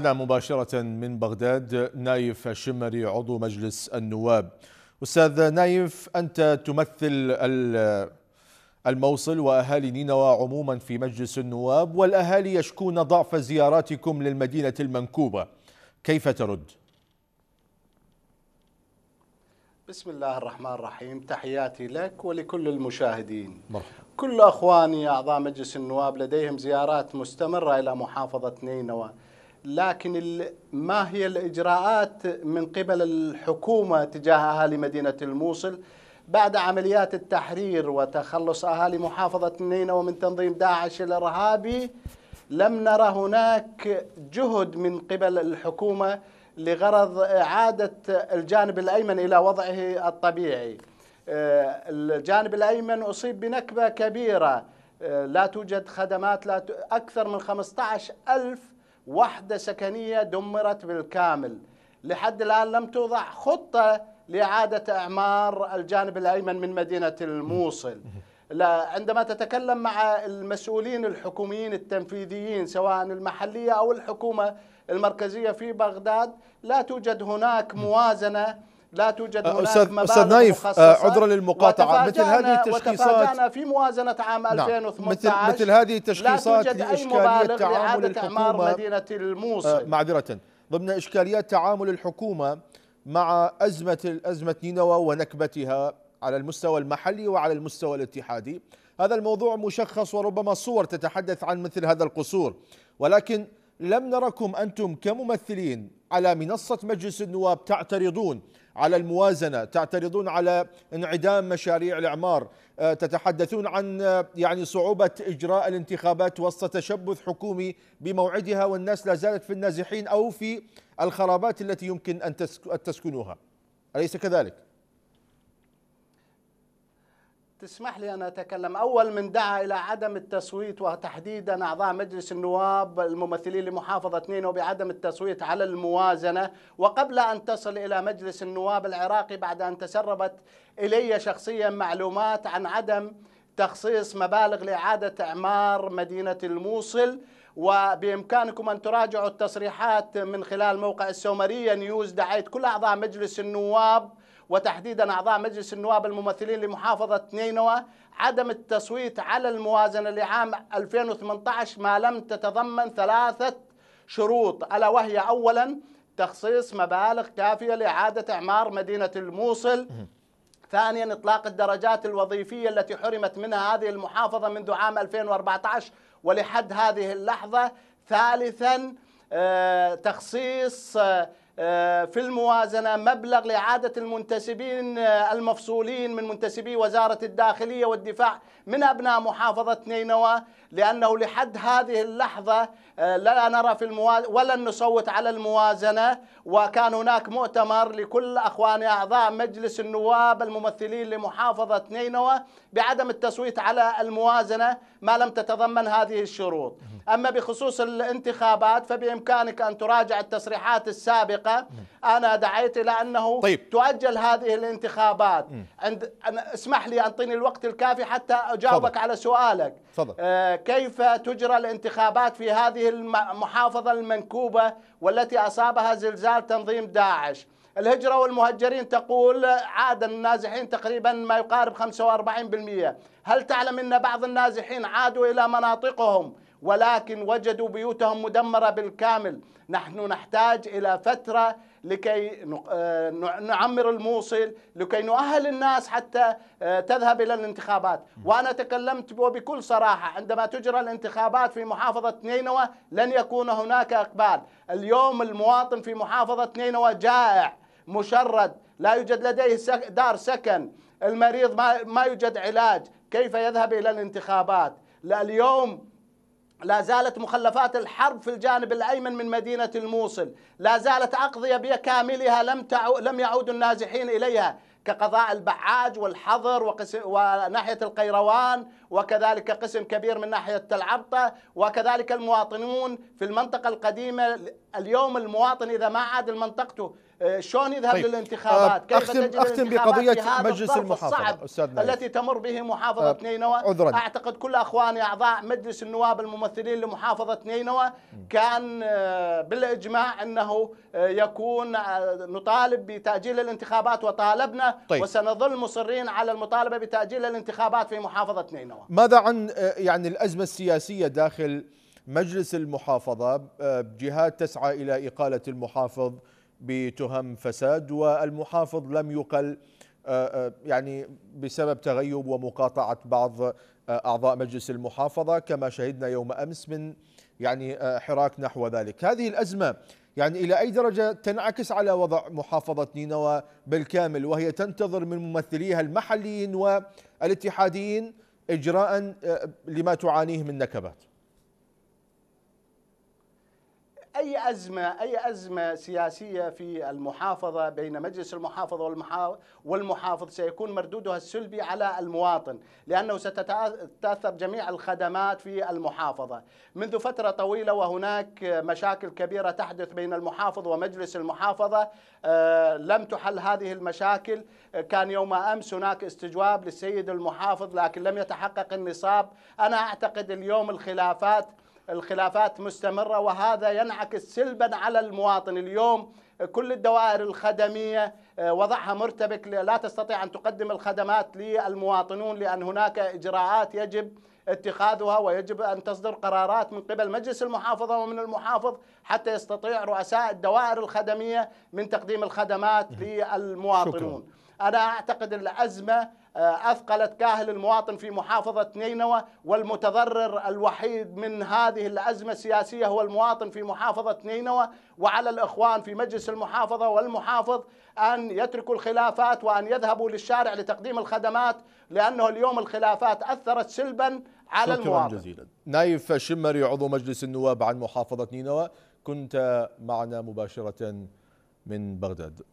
معنا مباشرة من بغداد نايف الشمري عضو مجلس النواب أستاذ نايف أنت تمثل الموصل وأهالي نينوى عموما في مجلس النواب والأهالي يشكون ضعف زياراتكم للمدينة المنكوبة كيف ترد؟ بسم الله الرحمن الرحيم تحياتي لك ولكل المشاهدين مرحبا. كل أخواني أعضاء مجلس النواب لديهم زيارات مستمرة إلى محافظة نينوى لكن ما هي الإجراءات من قبل الحكومة تجاه أهالي مدينة الموصل بعد عمليات التحرير وتخلص أهالي محافظة نينة ومن تنظيم داعش الإرهابي لم نرى هناك جهد من قبل الحكومة لغرض إعادة الجانب الأيمن إلى وضعه الطبيعي آه، الجانب الأيمن أصيب بنكبة كبيرة آه، لا توجد خدمات لا ت... أكثر من 15 ألف وحدة سكنية دمرت بالكامل لحد الآن لم توضع خطة لإعادة إعمار الجانب الأيمن من مدينة الموصل لا عندما تتكلم مع المسؤولين الحكوميين التنفيذيين سواء المحلية أو الحكومة المركزية في بغداد لا توجد هناك موازنة لا توجد هناك أستاذ مبالغ أستاذ نايف آه، مخصصة عذرا للمقاطعة مثل هذه التشخيصات في موازنة عام 2018 نعم. مثل, مثل هذه التشخيصات لا توجد أي مبالغ لإعادة إعمار مدينة الموصل آه، معذرة ضمن إشكاليات تعامل الحكومة مع أزمة أزمة نينوى ونكبتها على المستوى المحلي وعلى المستوى الاتحادي هذا الموضوع مشخص وربما صور تتحدث عن مثل هذا القصور ولكن لم نركم أنتم كممثلين على منصة مجلس النواب تعترضون على الموازنه تعترضون على انعدام مشاريع الاعمار آه، تتحدثون عن آه، يعني صعوبه اجراء الانتخابات وسط تشبث حكومي بموعدها والناس لا زالت في النازحين او في الخرابات التي يمكن ان تسكنوها اليس كذلك تسمح لي أن أتكلم أول من دعا إلى عدم التصويت وتحديدا أعضاء مجلس النواب الممثلين لمحافظة نينوى بعدم التصويت على الموازنة وقبل أن تصل إلى مجلس النواب العراقي بعد أن تسربت إلي شخصيا معلومات عن عدم تخصيص مبالغ لإعادة إعمار مدينة الموصل وبإمكانكم أن تراجعوا التصريحات من خلال موقع السومرية نيوز دعيت كل أعضاء مجلس النواب وتحديدا أعضاء مجلس النواب الممثلين لمحافظة نينوى عدم التصويت على الموازنة لعام 2018 ما لم تتضمن ثلاثة شروط ألا وهي أولا تخصيص مبالغ كافية لإعادة إعمار مدينة الموصل ثانيا إطلاق الدرجات الوظيفية التي حرمت منها هذه المحافظة منذ عام 2014 ولحد هذه اللحظة ثالثا آه، تخصيص آه، آه، في الموازنة مبلغ لإعادة المنتسبين آه، المفصولين من منتسبي وزارة الداخلية والدفاع من أبناء محافظة نينوى لأنه لحد هذه اللحظة آه، لا نرى في الموازنة ولن نصوت على الموازنة وكان هناك مؤتمر لكل أخوان أعضاء مجلس النواب الممثلين لمحافظة نينوى بعدم التصويت على الموازنة ما لم تتضمن هذه الشروط أما بخصوص الانتخابات فبإمكانك أن تراجع التصريحات السابقة الحقيقة نعم. أنا دعيت إلى أنه طيب. تؤجل هذه الانتخابات عند أنا اسمح لي أعطيني الوقت الكافي حتى أجاوبك صدر. على سؤالك صدر. آه كيف تجرى الانتخابات في هذه المحافظة المنكوبة والتي أصابها زلزال تنظيم داعش الهجرة والمهجرين تقول عاد النازحين تقريبا ما يقارب 45% هل تعلم أن بعض النازحين عادوا إلى مناطقهم ولكن وجدوا بيوتهم مدمرة بالكامل نحن نحتاج إلى فترة لكي آه، نعمر الموصل لكي نؤهل الناس حتى آه، تذهب إلى الانتخابات وأنا تكلمت وبكل صراحة عندما تجرى الانتخابات في محافظة نينوى لن يكون هناك إقبال اليوم المواطن في محافظة نينوى جائع مشرد لا يوجد لديه دار سكن المريض ما يوجد علاج كيف يذهب إلى الانتخابات لا اليوم لا زالت مخلفات الحرب في الجانب الايمن من مدينه الموصل، لا زالت اقضيه بكاملها لم تعو لم يعود النازحين اليها كقضاء البعاج والحظر وناحيه القيروان وكذلك قسم كبير من ناحيه العبطة وكذلك المواطنون في المنطقه القديمه اليوم المواطن اذا ما عاد لمنطقته شلون يذهب طيب، للانتخابات؟ آه، كيف أختم, أختم بقضية مجلس المحافظة أستاذ التي تمر به محافظة آه، نينوى عذرا. أعتقد كل أخواني أعضاء مجلس النواب الممثلين لمحافظة نينوى كان آه، بالإجماع أنه يكون نطالب بتأجيل الانتخابات وطالبنا طيب. وسنظل مصرين على المطالبة بتأجيل الانتخابات في محافظة نينوى ماذا عن يعني الأزمة السياسية داخل مجلس المحافظة جهات تسعى إلى إقالة المحافظ بتهم فساد والمحافظ لم يقل آه، آه، يعني بسبب تغيب ومقاطعة بعض آه، أعضاء مجلس المحافظة كما شهدنا يوم أمس من يعني حراك نحو ذلك هذه الأزمة يعني إلى أي درجة تنعكس على وضع محافظة نينوى بالكامل وهي تنتظر من ممثليها المحليين والاتحاديين إجراء لما تعانيه من نكبات أي أزمة أي أزمة سياسية في المحافظة بين مجلس المحافظة والمحافظ سيكون مردودها السلبي على المواطن لأنه ستتأثر جميع الخدمات في المحافظة منذ فترة طويلة وهناك مشاكل كبيرة تحدث بين المحافظ ومجلس المحافظة آه، لم تحل هذه المشاكل كان يوم أمس هناك استجواب للسيد المحافظ لكن لم يتحقق النصاب أنا أعتقد اليوم الخلافات الخلافات مستمرة وهذا ينعكس سلبا على المواطن اليوم كل الدوائر الخدمية آه، وضعها مرتبك لا تستطيع أن تقدم الخدمات للمواطنون لأن هناك إجراءات يجب اتخاذها ويجب أن تصدر قرارات من قبل مجلس المحافظة ومن المحافظ حتى يستطيع رؤساء الدوائر الخدمية من تقديم الخدمات للمواطنون شكرا. أنا أعتقد الأزمة آه، أثقلت كاهل المواطن في محافظة نينوى والمتضرر الوحيد من هذه الأزمة السياسية هو المواطن في محافظة نينوى وعلى الإخوان في مجلس المحافظة والمحافظ أن يتركوا الخلافات وأن يذهبوا للشارع لتقديم الخدمات لأنه اليوم الخلافات أثرت سلبا على شكرا المواطن جزيلا نايف شمري عضو مجلس النواب عن محافظة نينوى كنت معنا مباشرة من بغداد